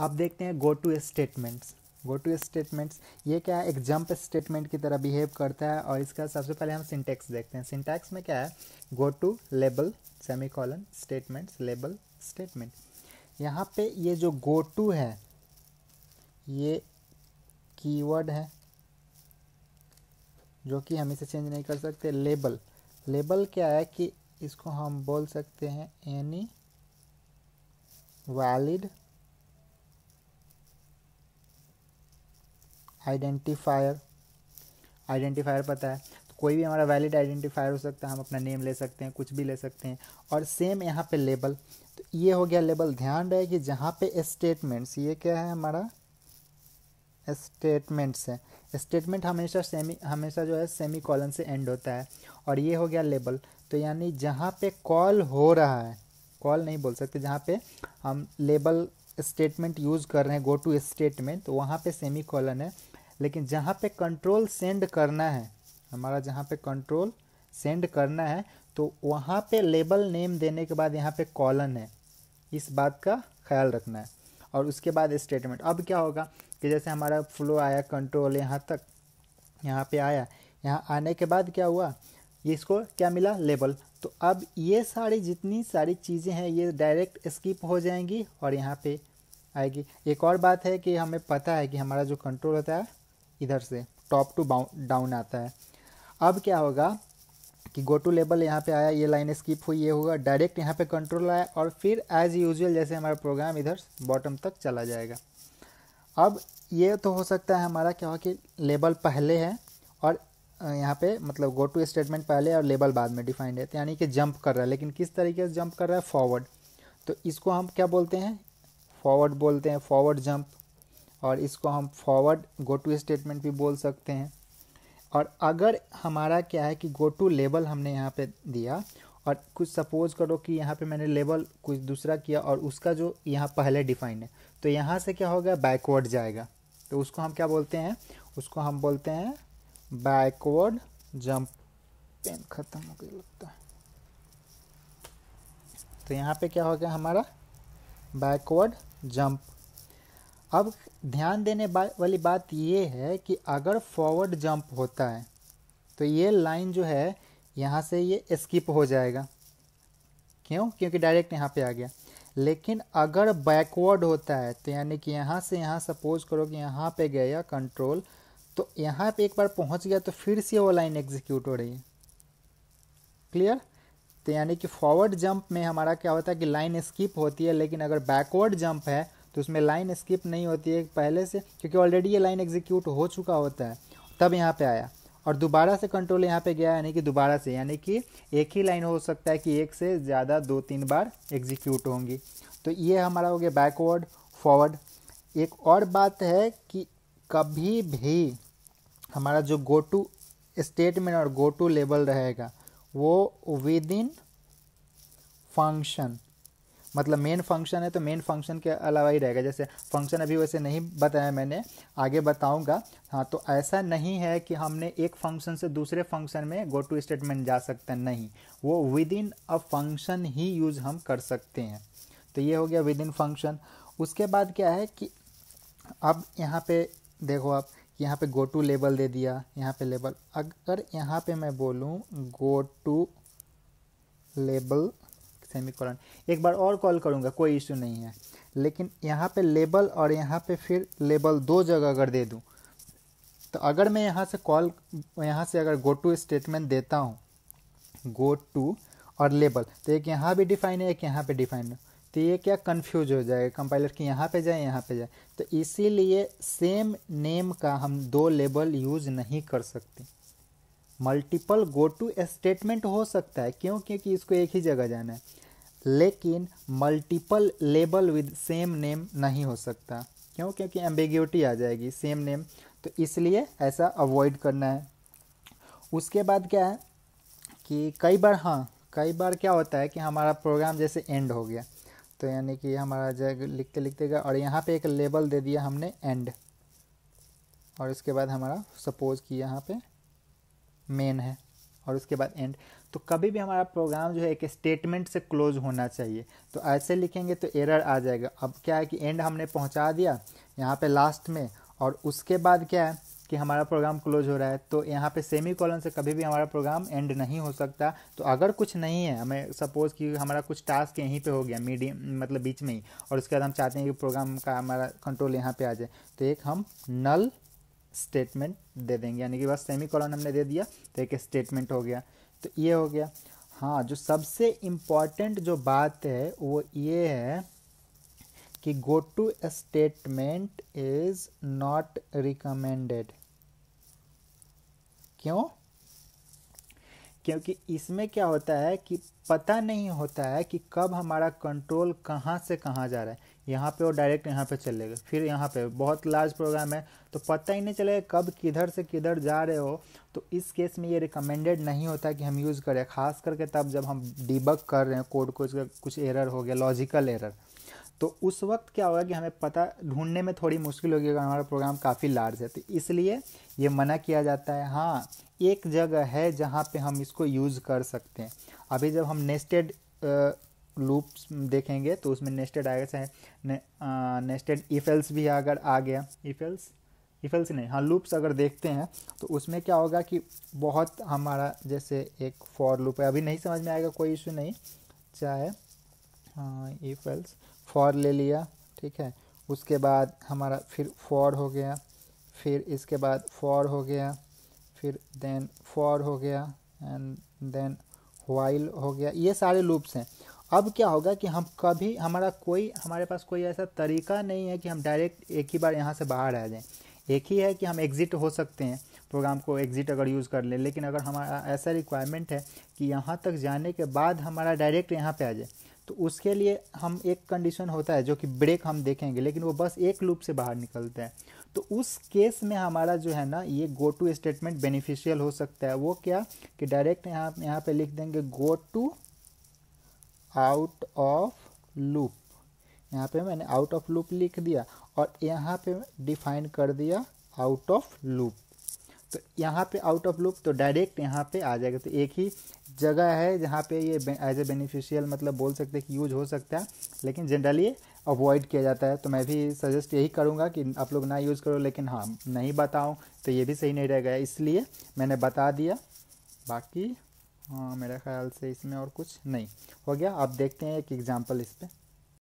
अब देखते हैं go to statements go to statements ये क्या है एक जंप स्टेटमेंट की तरह बिहेव करता है और इसका सबसे पहले हम सिंटैक्स देखते हैं सिंटैक्स में क्या है go to label semicolon statements label statement यहाँ पे ये जो गो टू है ये कीवर्ड है जो कि हम इसे चेंज नहीं कर सकते लेबल लेबल क्या है कि इसको हम बोल सकते हैं एनी वैलिड आइडेंटिफायर आइडेंटिफायर पता है तो कोई भी हमारा वैलिड आइडेंटिफायर हो सकता है हम अपना नेम ले सकते हैं कुछ भी ले सकते हैं और सेम यहाँ पे लेबल तो ये हो गया लेबल ध्यान रहे कि जहाँ पे स्टेटमेंट्स ये क्या है हमारा स्टेटमेंट्स है स्टेटमेंट हमेशा सेमी हमेशा जो है सेमी कॉलन से एंड होता है और ये हो गया लेबल तो यानी जहाँ पे कॉल हो रहा है कॉल नहीं बोल सकते जहाँ पे हम लेबल स्टेटमेंट यूज़ कर रहे हैं गो टू स्टेटमेंट तो वहाँ पे सेमी कॉलन है लेकिन जहाँ पे कंट्रोल सेंड करना है हमारा जहाँ पे कंट्रोल सेंड करना है तो वहाँ पे लेबल नेम देने के बाद यहाँ पे कॉलन है इस बात का ख्याल रखना है और उसके बाद स्टेटमेंट अब क्या होगा कि जैसे हमारा फ्लो आया कंट्रोल यहाँ तक यहाँ पे आया यहाँ आने के बाद क्या हुआ इसको क्या मिला लेबल तो अब ये सारी जितनी सारी चीज़ें हैं ये डायरेक्ट स्किप हो जाएंगी और यहाँ पे आएगी एक और बात है कि हमें पता है कि हमारा जो कंट्रोल होता है इधर से टॉप टू डाउन आता है अब क्या होगा कि गो टू लेबल यहाँ पे आया ये लाइन स्किप हुई ये होगा डायरेक्ट यहाँ पे कंट्रोल आया और फिर एज यूजुअल जैसे हमारा प्रोग्राम इधर बॉटम तक चला जाएगा अब ये तो हो सकता है हमारा क्या हो कि लेबल पहले है और यहाँ पे मतलब गो टू स्टेटमेंट पहले और लेबल बाद में डिफाइंड है तो यानी कि जंप कर रहा है लेकिन किस तरीके से जंप कर रहा है फॉरवर्ड तो इसको हम क्या बोलते हैं फॉरवर्ड बोलते हैं फॉरवर्ड जंप और इसको हम फॉरवर्ड गो टू स्टेटमेंट भी बोल सकते हैं और अगर हमारा क्या है कि गो टू लेबल हमने यहाँ पे दिया और कुछ सपोज करो कि यहाँ पे मैंने लेबल कुछ दूसरा किया और उसका जो यहाँ पहले डिफाइन है तो यहाँ से क्या होगा बैकवर्ड जाएगा तो उसको हम क्या बोलते हैं उसको हम बोलते हैं बैकवर्ड जंप पेन खत्म हो गया लगता है तो यहाँ पे क्या हो गया हमारा बैकवर्ड जंप अब ध्यान देने वाली बात ये है कि अगर फॉरवर्ड जंप होता है तो ये लाइन जो है यहाँ से ये स्किप हो जाएगा क्यों क्योंकि डायरेक्ट यहाँ पे आ गया लेकिन अगर बैकवर्ड होता है तो यानी कि यहाँ से यहाँ सपोज करो कि यहाँ पे गया कंट्रोल तो यहाँ पे एक बार पहुँच गया तो फिर से वो लाइन एग्जीक्यूट हो रही है क्लियर तो यानी कि फॉरवर्ड जंप में हमारा क्या होता है कि लाइन स्किप होती है लेकिन अगर बैकवर्ड जंप है तो उसमें लाइन स्किप नहीं होती है पहले से क्योंकि ऑलरेडी ये लाइन एग्जीक्यूट हो चुका होता है तब यहाँ पे आया और दोबारा से कंट्रोल यहाँ पे गया यानी कि दोबारा से यानी कि एक ही लाइन हो सकता है कि एक से ज़्यादा दो तीन बार एग्जीक्यूट होंगी तो ये हमारा हो गया बैकवर्ड फॉरवर्ड एक और बात है कि कभी भी हमारा जो गो टू स्टेटमेंट और गो टू लेवल रहेगा वो विद इन फंक्शन मतलब मेन फंक्शन है तो मेन फंक्शन के अलावा ही रहेगा जैसे फंक्शन अभी वैसे नहीं बताया मैंने आगे बताऊंगा हाँ तो ऐसा नहीं है कि हमने एक फंक्शन से दूसरे फंक्शन में गो टू स्टेटमेंट जा सकते हैं नहीं वो विद इन अ फंक्शन ही यूज़ हम कर सकते हैं तो ये हो गया विद इन फंक्शन उसके बाद क्या है कि अब यहाँ पे देखो आप यहाँ पे गो टू लेबल दे दिया यहाँ पे लेबल अगर यहाँ पे मैं बोलूँ गो टू लेबल सेमीकोलन एक बार और कॉल करूँगा कोई इशू नहीं है लेकिन यहाँ पे लेबल और यहाँ पे फिर लेबल दो जगह अगर दे दूँ तो अगर मैं यहाँ से कॉल यहाँ से अगर गो टू स्टेटमेंट देता हूँ गो टू और लेबल तो एक यहाँ भी डिफाइन है एक यहाँ पे डिफाइन है तो ये क्या कन्फ्यूज हो जाएगा कंपाइलर कि यहाँ पे जाए यहाँ पे जाए तो इसीलिए सेम नेम का हम दो लेबल यूज़ नहीं कर सकते मल्टीपल गो टू स्टेटमेंट हो सकता है क्यों क्योंकि इसको एक ही जगह जाना है लेकिन multiple label with same name नहीं हो सकता क्यों क्योंकि एम्बिग्यूटी आ जाएगी सेम नेम तो इसलिए ऐसा अवॉइड करना है उसके बाद क्या है कि कई बार हाँ कई बार क्या होता है कि हमारा प्रोग्राम जैसे एंड हो गया तो यानी कि हमारा जगह लिखते लिखते गया और यहाँ पे एक लेबल दे दिया हमने एंड और इसके बाद हमारा सपोज़ कि यहाँ पे मेन है और उसके बाद एंड तो कभी भी हमारा प्रोग्राम जो है एक स्टेटमेंट से क्लोज होना चाहिए तो ऐसे लिखेंगे तो एरर आ जाएगा अब क्या है कि एंड हमने पहुंचा दिया यहाँ पे लास्ट में और उसके बाद क्या है कि हमारा प्रोग्राम क्लोज हो रहा है तो यहाँ पे सेमी कॉलन से कभी भी हमारा प्रोग्राम एंड नहीं हो सकता तो अगर कुछ नहीं है हमें सपोज कि हमारा कुछ टास्क यहीं पे हो गया मीडियम मतलब बीच में ही और उसके बाद हम चाहते हैं कि प्रोग्राम का हमारा कंट्रोल यहाँ पे आ जाए तो एक हम नल स्टेटमेंट दे देंगे यानी कि बस सेमी कॉलन हमने दे दिया तो एक स्टेटमेंट हो गया तो ये हो गया हाँ जो सबसे इम्पॉर्टेंट जो बात है वो ये है कि go to statement is not recommended क्यों क्योंकि इसमें क्या होता है कि पता नहीं होता है कि कब हमारा कंट्रोल कहाँ से कहाँ जा रहा है यहाँ पे और डायरेक्ट यहाँ पे चले गए फिर यहाँ पे बहुत लार्ज प्रोग्राम है तो पता ही नहीं चलेगा कब किधर से किधर जा रहे हो तो इस केस में ये रिकमेंडेड नहीं होता कि हम यूज़ करें खास करके तब जब हम डिबक कर रहे हैं कोड को कुछ एरर हो गया लॉजिकल एरर तो उस वक्त क्या होगा कि हमें पता ढूंढने में थोड़ी मुश्किल होगी अगर हमारा प्रोग्राम काफ़ी लार्ज है तो इसलिए ये मना किया जाता है हाँ एक जगह है जहाँ पे हम इसको यूज़ कर सकते हैं अभी जब हम नेस्टेड लूप्स देखेंगे तो उसमें नेस्टेड आएगा चाहे नेस्टेड इफेल्स भी अगर आ गया इफेल्स इफेल्स नहीं हाँ लूप्स अगर देखते हैं तो उसमें क्या होगा कि बहुत हमारा जैसे एक फॉर लूप है अभी नहीं समझ में आएगा कोई इशू नहीं चाहे इफेल्स फॉर ले लिया ठीक है उसके बाद हमारा फिर फॉर हो गया फिर इसके बाद फॉर हो गया फिर देन फॉर हो गया एंड देन वाइल हो गया ये सारे लूप्स हैं अब क्या होगा कि हम कभी हमारा कोई हमारे पास कोई ऐसा तरीका नहीं है कि हम डायरेक्ट एक ही बार यहाँ से बाहर आ जाएं एक ही है कि हम एग्ज़िट हो सकते हैं प्रोग्राम को एग्ज़िट अगर यूज़ कर लें लेकिन अगर हमारा ऐसा रिक्वायरमेंट है कि यहाँ तक जाने के बाद हमारा डायरेक्ट यहाँ पे आ जाए तो उसके लिए हम एक कंडीशन होता है जो कि ब्रेक हम देखेंगे लेकिन वो बस एक लूप से बाहर निकलता है तो उस केस में हमारा जो है ना ये गो टू स्टेटमेंट बेनिफिशियल हो सकता है वो क्या कि डायरेक्ट यहाँ यहाँ पे लिख देंगे go to out of loop यहाँ पे मैंने आउट ऑफ लूप लिख दिया और यहाँ पे डिफाइन कर दिया आउट ऑफ लूप तो यहाँ पे आउट ऑफ लूप तो डायरेक्ट यहाँ पे आ जाएगा तो एक ही जगह है जहाँ पे ये एज ए बेनिफिशियल मतलब बोल सकते हैं कि यूज हो सकता है लेकिन जनरली अवॉइड किया जाता है तो मैं भी सजेस्ट यही करूँगा कि आप लोग ना यूज़ करो लेकिन हाँ नहीं बताऊँ तो ये भी सही नहीं रहेगा इसलिए मैंने बता दिया बाकी हाँ मेरे ख्याल से इसमें और कुछ नहीं हो गया आप देखते हैं एक एग्ज़ाम्पल इस पर